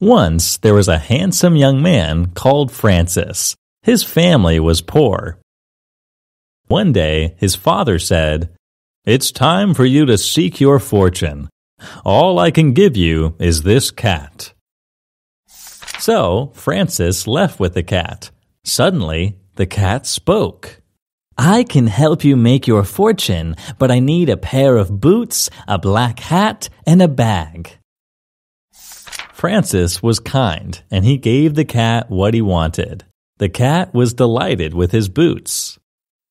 Once there was a handsome young man called Francis. His family was poor. One day his father said, It's time for you to seek your fortune. All I can give you is this cat. So Francis left with the cat. Suddenly, the cat spoke. I can help you make your fortune, but I need a pair of boots, a black hat, and a bag. Francis was kind, and he gave the cat what he wanted. The cat was delighted with his boots.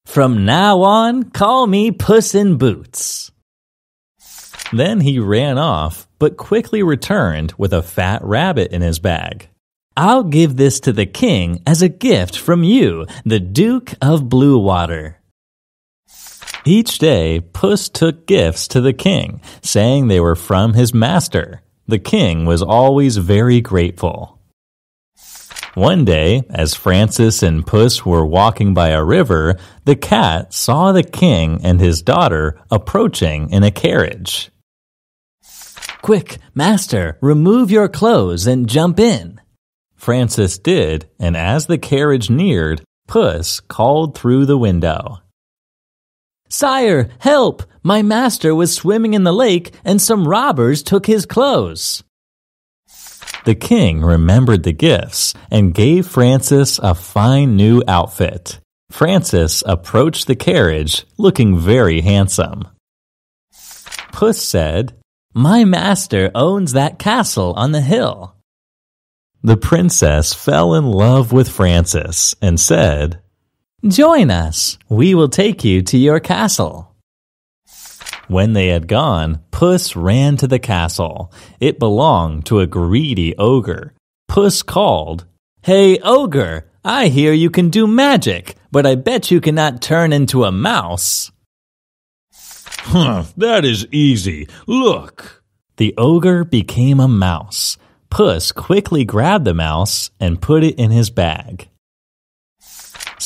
From now on, call me Puss in Boots. Then he ran off, but quickly returned with a fat rabbit in his bag. I'll give this to the king as a gift from you, the Duke of Blue Water. Each day, Puss took gifts to the king, saying they were from his master. The king was always very grateful. One day, as Francis and Puss were walking by a river, the cat saw the king and his daughter approaching in a carriage. Quick, master, remove your clothes and jump in. Francis did, and as the carriage neared, Puss called through the window. Sire, help! My master was swimming in the lake and some robbers took his clothes. The king remembered the gifts and gave Francis a fine new outfit. Francis approached the carriage looking very handsome. Puss said, My master owns that castle on the hill. The princess fell in love with Francis and said, Join us. We will take you to your castle. When they had gone, Puss ran to the castle. It belonged to a greedy ogre. Puss called, Hey, ogre, I hear you can do magic, but I bet you cannot turn into a mouse. Huh, that is easy. Look. The ogre became a mouse. Puss quickly grabbed the mouse and put it in his bag.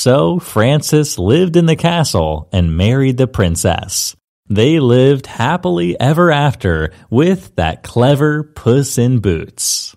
So Francis lived in the castle and married the princess. They lived happily ever after with that clever puss in boots.